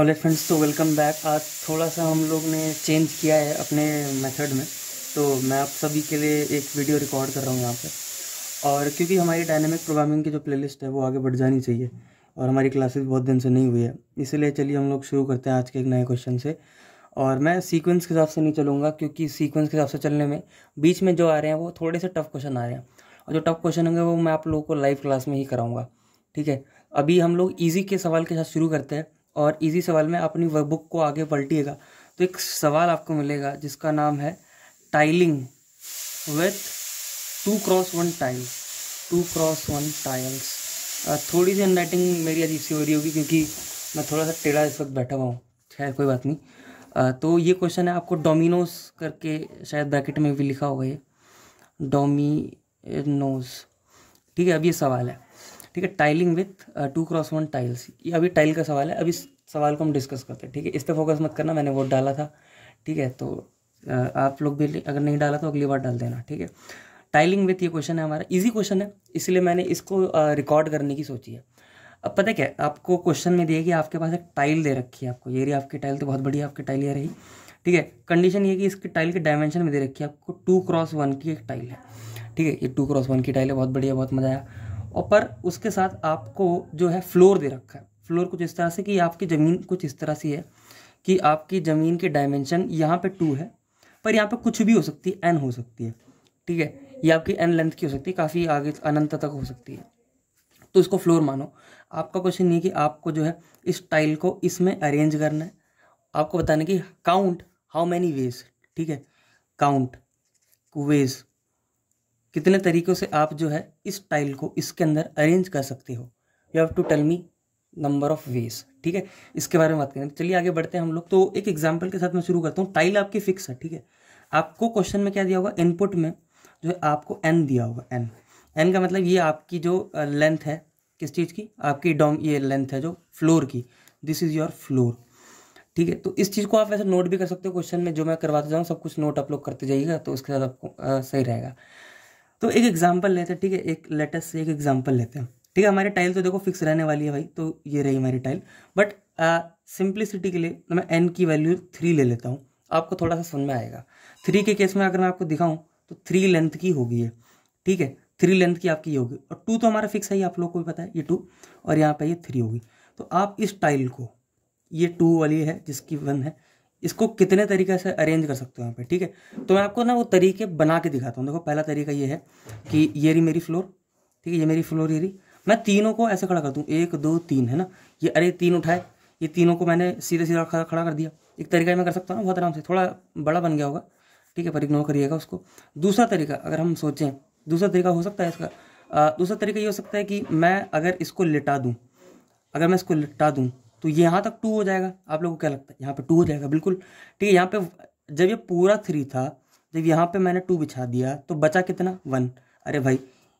eight friends तो welcome back आज थोड़ा सा हम लोग ने चेंज किया है अपने मेथड में तो मैं आप सभी के लिए एक वीडियो रिकॉर्ड कर रहा हूँ यहाँ पर और क्योंकि हमारी डायनेमिक प्रोग्रामिंग की जो प्लेलिस्ट है वो आगे बढ़ जानी चाहिए और हमारी क्लासेस बहुत दिन से नहीं हुई है इसीलिए चलिए हम लोग शुरू करते हैं आज के एक नए क्वेश्चन से और मैं सीक्वेंस के हिसाब से नहीं चलूँगा क्योंकि सीक्वेंस के हिसाब से चलने में बीच में जो आ रहे हैं वो थोड़े से टफ क्वेश्चन आ रहे हैं और जो टफ क्वेश्चन होंगे वो मैं आप लोगों को लाइव क्लास में ही कराऊँगा ठीक है अभी हम लोग ईजी के सवाल के साथ शुरू करते हैं और इसी सवाल में अपनी वर्कबुक को आगे पलटिएगा तो एक सवाल आपको मिलेगा जिसका नाम है tiling with two cross one tiles two cross one tiles थोड़ी सी अनराइटिंग मेरी अजीब सी हो रही होगी क्योंकि मैं थोड़ा सा टेढ़ा इस वक्त बैठा हुआ हूँ खैर कोई बात नहीं आ, तो ये क्वेश्चन है आपको डोमिनोज करके शायद ब्रैकेट में भी लिखा होगा ये डोमिनोज ठीक है अब ये सवाल है ठीक है tiling with two cross one tiles ये अभी टाइल का सवाल है अभी सवाल को हम डिस्कस करते हैं ठीक है इस पर फोकस मत करना मैंने वोट डाला था ठीक है तो आप लोग भी अगर नहीं डाला तो अगली बार डाल देना ठीक है टाइलिंग विथ ये क्वेश्चन है हमारा इजी क्वेश्चन है इसलिए मैंने इसको रिकॉर्ड करने की सोची है अब पता क्या आपको क्वेश्चन में दिया कि आपके पास एक टाइल दे रखी है आपको ये रही आपकी टाइल तो बहुत बढ़िया आपकी टाइल ये रही ठीक है कंडीशन ये कि इसकी टाइल के डायमेंशन में दे रखी है आपको टू क्रॉस वन की एक टाइल है ठीक है ये टू क्रॉस वन की टाइल है बहुत बढ़िया बहुत मज़ा आया और पर उसके साथ आपको जो है फ्लोर दे रखा है फ्लोर कुछ इस तरह से कि आपकी ज़मीन कुछ इस तरह से है कि आपकी ज़मीन के डायमेंशन यहाँ पे टू है पर यहाँ पे कुछ भी हो सकती है एन हो सकती है ठीक है ये आपकी एन लेंथ की हो सकती है काफ़ी आगे अनंत तक हो सकती है तो इसको फ्लोर मानो आपका क्वेश्चन ये कि आपको जो है इस टाइल को इसमें अरेंज करना है आपको बताना कि काउंट हाउ मैनी वेज ठीक है काउंट वेज कितने तरीक़ों से आप जो है इस टाइल को इसके अंदर अरेंज कर सकते हो you have to tell me number of ways ठीक है इसके बारे में बात करेंगे चलिए आगे बढ़ते हैं हम लोग तो एक एग्जाम्पल के साथ मैं शुरू करता हूँ टाइल आपकी फिक्स है ठीक है आपको क्वेश्चन में क्या दिया होगा इनपुट में जो है आपको एन दिया होगा एन एन का मतलब ये आपकी जो लेंथ है किस चीज़ की आपकी डॉम ये लेंथ है जो फ्लोर की दिस इज़ योर फ्लोर ठीक है तो इस चीज़ को आप वैसे नोट भी कर सकते हो क्वेश्चन में जो मैं करवाता जाऊँ सब कुछ नोट आप लोग करते जाइएगा तो उसके साथ आपको आ, सही रहेगा तो एक एग्जाम्पल लेते हैं ठीक है एक लेटेस्ट से एक एग्जाम्पल लेते हैं ठीक है हमारी टाइल तो देखो फिक्स रहने वाली है भाई तो ये रही हमारी टाइल बट सिंप्लिसिटी के लिए तो मैं एन की वैल्यू थ्री ले लेता हूँ आपको थोड़ा सा समझ में आएगा थ्री के केस में अगर मैं आपको दिखाऊँ तो थ्री लेंथ की होगी ये ठीक है थ्री लेंथ की आपकी ये होगी और टू तो हमारा फिक्स है ये आप लोग को भी पता है ये टू और यहाँ पर ये थ्री होगी तो आप इस टाइल को ये टू वाली है जिसकी वन है इसको कितने तरीके से अरेंज कर सकते हो यहाँ पे ठीक है तो मैं आपको ना वो तरीके बना के दिखाता हूँ देखो पहला तरीका ये है कि ये रही मेरी फ्लोर ठीक है ये मेरी फ्लोर ये रही मैं तीनों को ऐसे खड़ा कर दूँ एक दो तीन है ना ये अरे तीन उठाए ये तीनों को मैंने सीधे सीधा खड़ा खड़ा कर दिया एक तरीका मैं कर सकता हूँ बहुत आराम से थोड़ा बड़ा बन गया होगा ठीक है पर इग्नोर करिएगा उसको दूसरा तरीका अगर हम सोचें दूसरा तरीका हो सकता है इसका दूसरा तरीका ये हो सकता है कि मैं अगर इसको लिटा दूँ अगर मैं इसको लिटा दूँ तो ये यहाँ तक टू हो जाएगा आप लोगों को क्या लगता है यहाँ पे टू हो जाएगा बिल्कुल ठीक है यहाँ पे जब ये पूरा थ्री था जब यहाँ पे मैंने टू बिछा दिया तो बचा कितना वन अरे भाई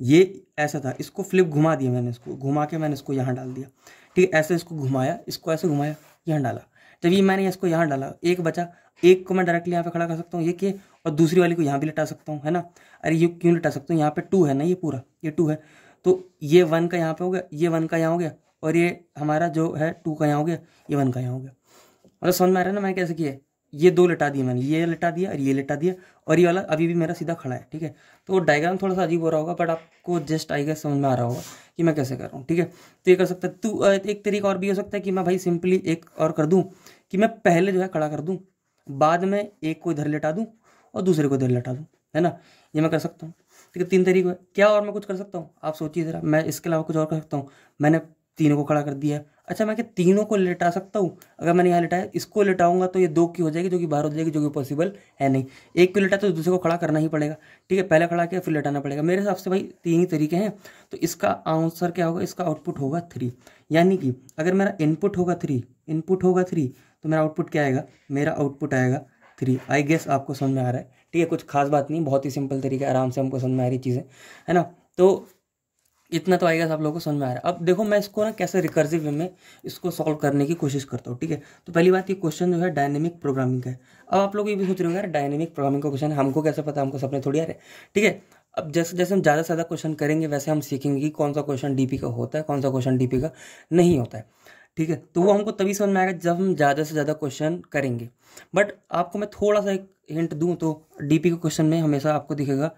ये ऐसा था इसको फ्लिप घुमा दिया मैंने इसको घुमा के मैंने इसको यहाँ डाल दिया ठीक है ऐसे इसको घुमाया इसको ऐसे घुमाया यहाँ डाला जब ये मैंने इसको यहाँ डाला एक बचा एक को मैं डायरेक्टली यहाँ पे खड़ा कर सकता हूँ ये के और दूसरी वाली को यहाँ भी लटा सकता हूँ है ना अरे ये क्यों लटा सकता हूँ यहाँ पे टू है ना ये पूरा ये टू है तो ये वन का यहाँ पे हो गया ये वन का यहाँ हो गया और ये हमारा जो है टू का यहाँ हो गया ये वन का यहाँ हो गया मतलब समझ में आ रहा है ना मैंने कैसे किया ये दो लटा दिए मैंने ये लटा दिया और ये लटा दिया और ये वाला अभी भी मेरा सीधा खड़ा है ठीक है तो डायग्राम थोड़ा सा अजीब हो रहा होगा बट आपको जस्ट आई गैस समझ में आ रहा होगा कि मैं कैसे कर रहा हूँ ठीक है तो ये कर सकता है तू एक तरीका और भी हो सकता है कि मैं भाई सिंपली एक और कर दूँ कि मैं पहले जो है खड़ा कर दूँ बाद में एक को इधर लटा दूँ और दूसरे को इधर लटा दूँ है ना ये मैं कर सकता हूँ ठीक है तीन तरीके क्या और मैं कुछ कर सकता हूँ आप सोचिए ज़रा मैं इसके अलावा कुछ और कर सकता हूँ मैंने तीनों को खड़ा कर दिया अच्छा मैं क्या तीनों को लिटा सकता हूँ अगर मैंने यहाँ लिटाया इसको लिटाऊंगा तो ये दो की हो जाएगी जो कि बाहर हो जाएगी जो कि पॉसिबल है नहीं एक को लिटा तो दूसरे को खड़ा करना ही पड़ेगा ठीक है पहले खड़ा किया फिर लिटाना पड़ेगा मेरे हिसाब से भाई तीन ही तरीके हैं तो इसका आंसर क्या होगा इसका आउटपुट होगा थ्री यानी कि अगर मेरा इनपुट होगा थ्री इनपुट होगा थ्री तो मेरा आउटपुट क्या आएगा मेरा आउटपुट आएगा थ्री आई गेस आपको समझ में आ रहा है ठीक है कुछ खास बात नहीं बहुत ही सिंपल तरीके आराम से हमको समझ में आ रही चीज़ें है ना तो इतना तो आएगा सब लोगों को समझ में आ रहा है अब देखो मैं इसको ना कैसे रिकर्सिव वे में इसको सॉल्व करने की कोशिश करता हूँ ठीक है तो पहली बात ये क्वेश्चन जो है डायनेमिक प्रोग्रामिंग का है अब आप लोग ये भी सोच रहे हो यार डायनेमिक प्रोग्रामिंग का क्वेश्चन हमको कैसे पता हमको सपने थोड़ी आ रहे ठीक है अब जैसे जैसे हम ज़्यादा से ज़्यादा क्वेश्चन करेंगे वैसे हम सीखेंगे कि कौन सा क्वेश्चन डी का होता है कौन सा क्वेश्चन डी का नहीं होता है ठीक है तो वो हमको तभी समझ में आएगा जब हम ज़्यादा से ज़्यादा क्वेश्चन करेंगे बट आपको मैं थोड़ा सा एक हिंट दूँ तो डी के क्वेश्चन में हमेशा आपको दिखेगा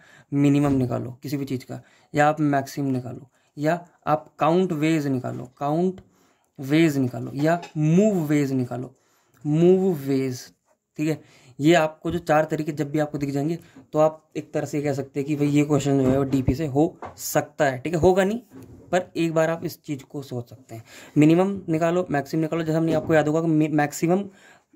मिनिमम निकालो किसी भी चीज़ का या आप मैक्सिम निकालो या आप काउंट वेज निकालो काउंट वेज निकालो या मूव वेज निकालो मूव वेज ठीक है ये आपको जो चार तरीके जब भी आपको दिख जाएंगे तो आप एक तरह से कह सकते हैं कि भाई ये क्वेश्चन जो है वो डीपी से हो सकता है ठीक है होगा नहीं पर एक बार आप इस चीज़ को सोच सकते हैं मिनिमम निकालो मैक्सिमम निकालो जैसे हमने आपको याद होगा कि मैक्सिमम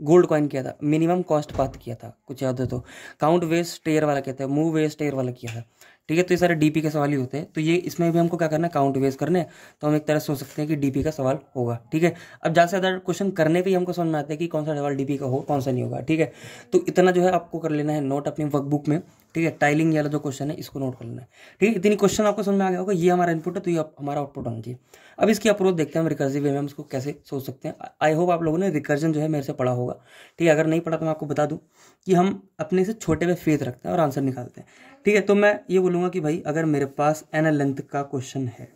गोल्ड कॉइन किया था मिनिमम कॉस्ट पाथ किया था कुछ याद हो तो काउंट वेस्ट टेयर वाला कहता है मूव वेस्ट टेयर वाला किया था ठीक है तो ये सारे डीपी के सवाल ही होते हैं तो ये इसमें भी हमको क्या करना है काउंट वेज करने तो हम एक तरह सोच सकते हैं कि डीपी का सवाल होगा ठीक है अब ज़्यादा से ज़्यादा क्वेश्चन करने पर ही हमको समझ में आता है कि कौन सा सवाल डीपी का हो कौन सा नहीं होगा ठीक है तो इतना जो है आपको कर लेना है नोट अपनी वर्कबुक में ठीक है टाइलिंग वाला जो क्वेश्चन है इसको नोट कर लेना है ठीक है इतनी क्वेश्चन आपको समझ में आ गया होगा ये हमारा इनपुट है तो ये हमारा आउटपुट होना चाहिए अब इसकी अप्रोच देखते हैं हम रिकर्जिव वे में इसको कैसे सोच सकते हैं आई होप आप लोगों ने रिकर्जन जो है मेरे से पढ़ा होगा ठीक है अगर नहीं पढ़ा तो मैं आपको बता दूँ कि हम अपने से छोटे पे फेथ रखते हैं और आंसर निकालते हैं ठीक है तो मैं ये बोलूँगा कि भाई अगर मेरे पास एन लेंथ का क्वेश्चन है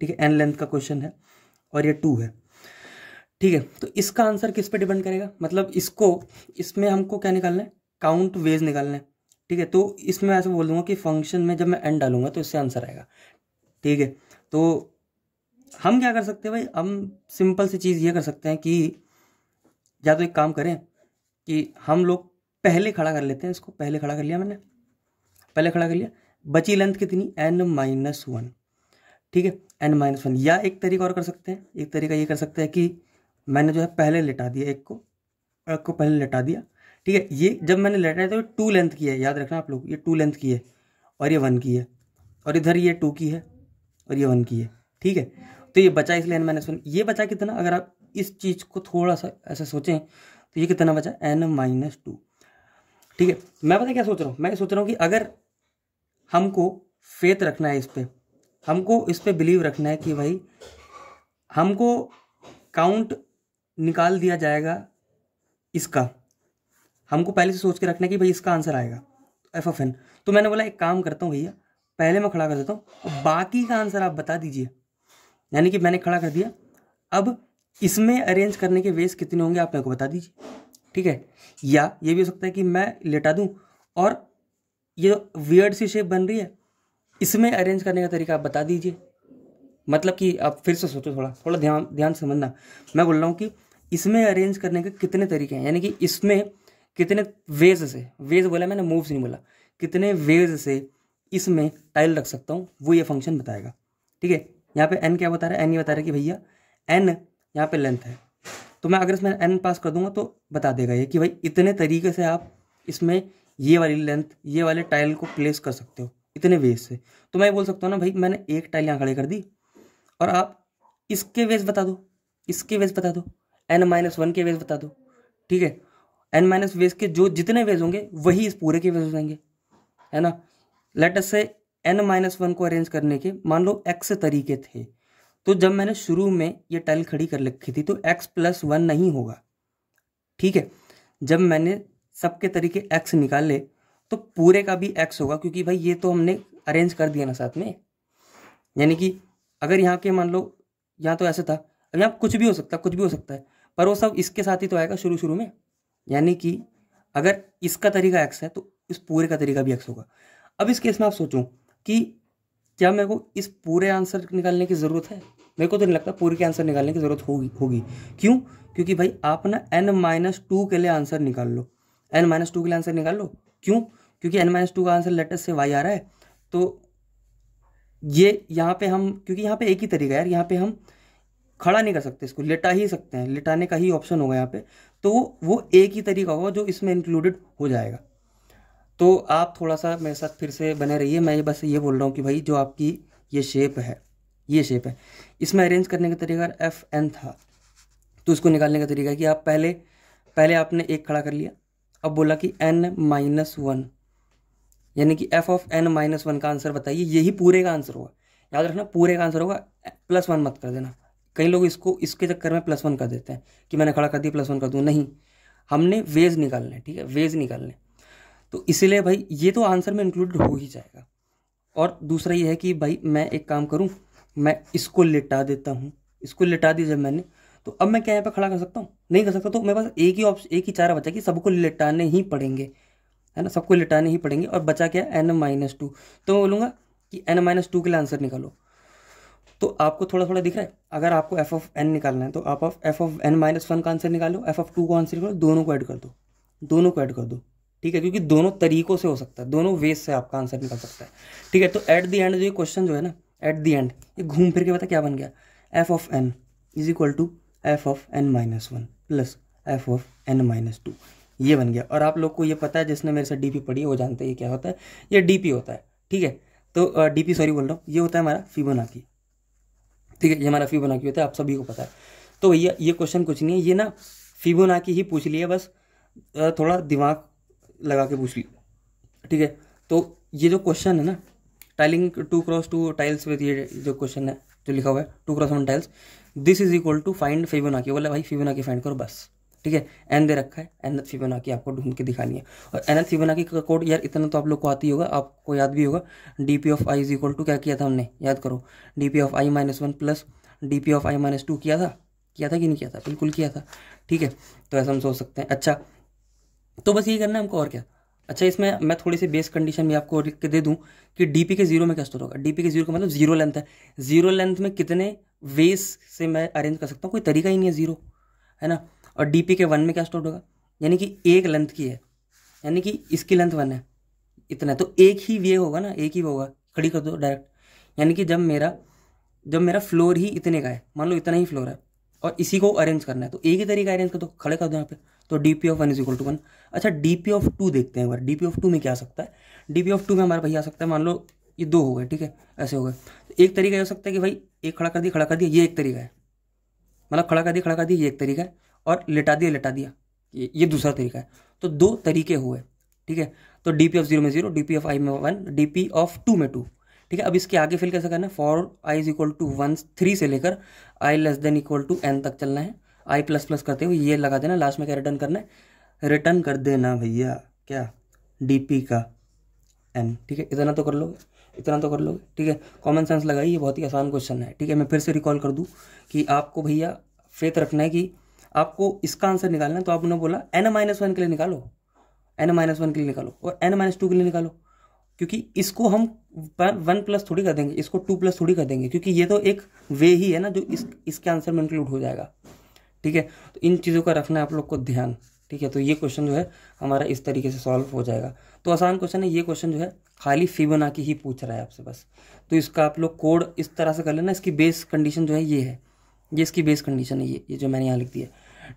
ठीक है एन लेंथ का क्वेश्चन है और ये टू है ठीक है तो इसका आंसर किस पर डिपेंड करेगा मतलब इसको इसमें हमको क्या निकालना है काउंट वेज निकालना है ठीक है तो इसमें ऐसे बोल दूंगा कि फंक्शन में जब मैं एंड डालूंगा तो इससे आंसर आएगा ठीक है तो हम क्या कर सकते हैं भाई हम सिंपल सी चीज़ ये कर सकते हैं कि या तो एक काम करें कि हम लोग पहले खड़ा कर लेते हैं इसको पहले खड़ा कर लिया मैंने पहले खड़ा कर लिया बची लेंथ कितनी एन माइनस वन ठीक है एन माइनस वन या एक तरीका और कर सकते हैं एक तरीका ये कर सकते हैं कि मैंने जो है पहले लिटा दिया एक को एक को पहले लिटा दिया ठीक है ये जब मैंने लेटर तो टू लेंथ की है याद रखना आप लोग ये टू लेंथ की है और ये वन की है और इधर ये टू की है और ये वन की है ठीक है तो ये बचा इसलिए एन माइनस वन ये बचा कितना अगर आप इस चीज़ को थोड़ा सा ऐसा सोचें तो ये कितना बचा एन माइनस टू ठीक है मैं पता क्या सोच रहा हूँ मैं सोच रहा हूँ कि अगर हमको फेथ रखना है इस पर हमको इस पर बिलीव रखना है कि भाई हमको काउंट निकाल दिया जाएगा इसका हमको पहले से सोच के रखना है कि भाई इसका आंसर आएगा एफ एफ एन तो मैंने बोला एक काम करता हूँ भैया पहले मैं खड़ा कर देता हूँ और बाकी का आंसर आप बता दीजिए यानी कि मैंने खड़ा कर दिया अब इसमें अरेंज करने के वेज कितने होंगे आप मेरे को बता दीजिए ठीक है या ये भी हो सकता है कि मैं लेटा दूँ और ये जो वियर्ड सी शेप बन रही है इसमें अरेंज करने का तरीका आप बता दीजिए मतलब कि आप फिर से सोचो थोड़ा थोड़ा ध्यान ध्यान समझना मैं बोल रहा हूँ कि इसमें अरेंज करने के कितने तरीके हैं यानी कि इसमें कितने वेज से वेज बोला मैंने मूव्स नहीं बोला कितने वेज से इसमें टाइल रख सकता हूँ वो ये फंक्शन बताएगा ठीक है यहाँ पे एन क्या बता रहा है एन ये बता रहा है कि भैया एन यहाँ पे लेंथ है तो मैं अगर इसमें एन पास कर दूंगा तो बता देगा ये कि भाई इतने तरीके से आप इसमें ये वाली लेंथ ये वाले टाइल को प्लेस कर सकते हो इतने वेज से तो मैं बोल सकता हूँ ना भाई मैंने एक टाइल यहाँ खड़ी कर दी और आप इसके वेज बता दो इसके वेज बता दो एन माइनस वन के वेज बता दो ठीक है एन माइनस वेज के जो जितने वेज होंगे वही इस पूरे के वेज हो जाएंगे है ना let us say n minus one को अरेंज करने के मान लो एक्स तरीके थे तो जब मैंने शुरू में ये टाइल खड़ी कर रखी थी तो एक्स प्लस वन नहीं होगा ठीक है जब मैंने सबके तरीके एक्स निकाले तो पूरे का भी एक्स होगा क्योंकि भाई ये तो हमने अरेंज कर दिया ना साथ में यानी कि अगर यहाँ के मान लो यहाँ तो ऐसे था अब यहाँ कुछ भी हो सकता है कुछ भी हो सकता है पर वो सब इसके साथ ही तो आएगा शुरू शुरू में यानी कि अगर इसका तरीका एक्स है तो इस पूरे का तरीका भी एक्स होगा अब इस केस में आप सोचो कि क्या मेरे को इस पूरे आंसर निकालने की ज़रूरत है मेरे को तो नहीं लगता पूरे के आंसर निकालने की ज़रूरत होगी होगी क्यों क्योंकि भाई आप ना एन माइनस टू के लिए आंसर निकाल लो एन माइनस टू के लिए आंसर निकाल लो क्यों क्योंकि एन माइनस टू का आंसर लेटेस्ट से वाई आ रहा है तो ये यहाँ पे हम क्योंकि यहाँ पे एक ही तरीका है यार यहाँ पे हम खड़ा नहीं कर सकते इसको लेटा ही सकते हैं लेटाने का ही ऑप्शन होगा यहाँ पे तो वो एक ही तरीका होगा जो इसमें इंक्लूडेड हो जाएगा तो आप थोड़ा सा मेरे साथ फिर से बने रहिए मैं बस ये बोल रहा हूँ कि भाई जो आपकी ये शेप है ये शेप है इसमें अरेंज करने का तरीका एफ एन था तो उसको निकालने का तरीका कि आप पहले पहले आपने एक खड़ा कर लिया अब बोला कि एन माइनस वन यानी कि f of n minus one का आंसर बताइए यही पूरे का आंसर होगा याद रखना पूरे का आंसर होगा प्लस वन मत कर देना कई लोग इसको इसके चक्कर में प्लस वन कर देते हैं कि मैंने खड़ा कर दिया प्लस वन कर दूँ नहीं हमने वेज निकालने ठीक है वेज निकालने तो इसीलिए भाई ये तो आंसर में इंक्लूड हो ही जाएगा और दूसरा ये है कि भाई मैं एक काम करूँ मैं इसको लिटा देता हूँ इसको लिटा दी जब मैंने तो अब मैं क्या यहाँ पर खड़ा कर सकता हूँ नहीं कर सकता तो मेरे पास एक ही ऑप्शन एक ही चारा बचा कि सबको लिटाने ही पड़ेंगे है ना सबको लिटाने ही पड़ेंगे और बचा क्या एन माइनस टू तो मैं बोलूँगा कि एन माइनस टू के लिए आंसर निकालो तो आपको थोड़ा थोड़ा दिख रहा है अगर आपको एफ ऑफ एन निकालना है तो आप of f of n minus one का आंसर निकालो एफ ऑफ टू का आंसर निकालो दोनों को ऐड कर दो दोनों को ऐड कर दो ठीक है क्योंकि दोनों तरीकों से हो सकता है दोनों वेज से आपका आंसर निकल सकता है ठीक है तो एट दी एंड जो ये क्वेश्चन जो है ना एट दी एंड ये घूम फिर के पता क्या बन गया f of n is equal to f of n minus one plus f of n minus two ये बन गया और आप लोग को ये पता है जिसने मेरे से डी पी पढ़ी है वो जानते हैं ये क्या होता है ये डी पी होता है ठीक है तो डी पी सॉरी बोल रहा हूँ ये होता है हमारा फिबोनाकी ठीक है ये हमारा फिबोनाची होता है आप सभी को पता है तो भैया ये क्वेश्चन कुछ नहीं है ये ना की ही पूछ लिया बस थोड़ा दिमाग लगा के पूछ लिया ठीक है तो ये जो क्वेश्चन है ना tiling two cross two tiles with ये जो क्वेश्चन है जो लिखा हुआ है two cross one tiles this is equal to find Fibonacci बोला भाई फिबोनाकी फाइंड करो बस ठीक है एन दे रखा है एन फिबोना की आपको ढूंढ के दिखानी है और एन फिबोना की कोड यार इतना तो आप लोग को आती होगा आपको याद भी होगा D P of i is equal to क्या किया था हमने याद करो D P of i minus one plus D P of i minus two किया था किया था कि नहीं किया था बिल्कुल किया था ठीक है तो ऐसा हम सोच सकते हैं अच्छा तो बस यही करना है हमको और क्या अच्छा इसमें मैं थोड़ी सी बेस कंडीशन भी आपको लिख के दे दूं कि डीपी के जीरो में क्या स्टोर होगा डीपी के जीरो का मतलब जीरो लेंथ है जीरो लेंथ में कितने वेस से मैं अरेंज कर सकता हूँ कोई तरीका ही नहीं है जीरो है ना और डी पी के वन में क्या स्टोर होगा यानी कि एक लेंथ की है यानी कि इसकी लेंथ वन है इतना तो एक ही वे होगा ना एक ही होगा खड़ी कर दो डायरेक्ट यानी कि जब मेरा जब मेरा फ्लोर ही इतने का है मान लो इतना ही फ्लोर है और इसी को अरेंज करना है तो एक ही तरीका अरेंज कर दो खड़े कर दो यहाँ पे तो D P of one is equal to one अच्छा डी पी ऑफ टू देखते हैं एक बार डी पी ऑफ टू में क्या आ सकता है डी पी ऑफ टू में हमारे भाई आ सकता है मान लो ये दो हो गए ठीक है ऐसे हो गए तो एक तरीका ये हो सकता है कि भाई एक खड़ा कर दिया खड़ा कर दिया ये एक तरीका है मतलब खड़ा कर दिया खड़ा कर दिया ये एक तरीका है और लिटा दिया लिटा दिया ये, दूसरा तरीका है तो दो तरीके हुए ठीक है तो डी पी ऑफ जीरो में zero D P of i में one D P of two में टू ठीक है अब इसके आगे फिल कैसे करना है for i is equal to one three से लेकर i less than equal to n तक चलना है आई प्लस प्लस करते हुए ये लगा देना लास्ट में क्या रिटर्न करना है रिटर्न कर देना भैया क्या डी पी का एन ठीक है इतना तो कर लोगे इतना तो कर लोगे ठीक है कॉमन सेंस लगाइए बहुत ही आसान क्वेश्चन है ठीक है मैं फिर से रिकॉल कर दूँ कि आपको भैया फेथ रखना है कि आपको इसका आंसर निकालना है तो आपने बोला एन माइनस वन के लिए निकालो एन माइनस वन के लिए निकालो और एन माइनस टू के लिए निकालो क्योंकि इसको हम वन प्लस थोड़ी कर देंगे इसको टू प्लस थोड़ी कर देंगे क्योंकि ये तो एक वे ही है ना जो इस इसके आंसर में इंक्लूड हो जाएगा ठीक है तो इन चीज़ों का रखना है आप लोग को ध्यान ठीक है तो ये क्वेश्चन जो है हमारा इस तरीके से सॉल्व हो जाएगा तो आसान क्वेश्चन है ये क्वेश्चन जो है खाली फी बना के ही पूछ रहा है आपसे बस तो इसका आप लोग कोड इस तरह से कर लेना इसकी बेस कंडीशन जो है ये है ये इसकी बेस कंडीशन है ये ये जो मैंने यहाँ लिख दी है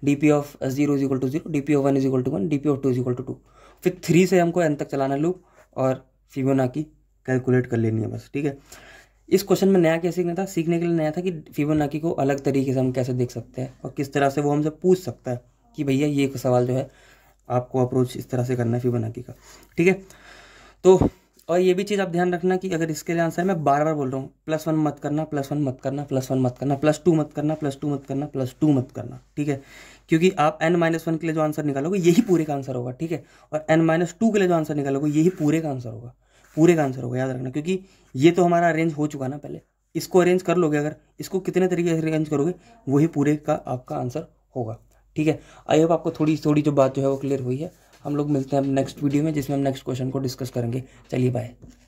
D P of zero is equal to zero D P of one is equal to one D P of two is equal to two फिर थ्री से हमको एन तक चलाना लूप और फिबोना की कैलकुलेट कर लेनी है बस ठीक है इस क्वेश्चन में नया क्या सीखना था सीखने के लिए नया था कि फिबोनाकी को अलग तरीके से हम कैसे देख सकते हैं और किस तरह से वो हमसे पूछ सकता है कि भैया ये सवाल जो है आपको अप्रोच इस तरह से करना है फिबोनाकी का ठीक है तो और ये भी चीज़ आप ध्यान रखना कि अगर इसके लिए आंसर मैं बार बार बोल रहा हूँ प्लस वन मत करना प्लस वन मत करना प्लस वन मत करना प्लस टू मत करना प्लस टू मत करना प्लस टू मत करना ठीक है क्योंकि आप एन माइनस वन के लिए जो आंसर निकालोगे यही पूरे का आंसर होगा ठीक है और एन माइनस टू के लिए जो आंसर निकालोगे यही पूरे का आंसर होगा पूरे का आंसर होगा याद रखना क्योंकि ये तो हमारा अरेंज हो चुका ना पहले इसको अरेंज कर लोगे अगर इसको कितने तरीके से अरेंज करोगे वही पूरे का आपका आंसर होगा ठीक है आई होप आपको थोड़ी थोड़ी जो बात जो है वो क्लियर हुई है हम लोग मिलते हैं अब नेक्स्ट वीडियो में जिसमें हम नेक्स्ट क्वेश्चन को डिस्कस करेंगे चलिए बाय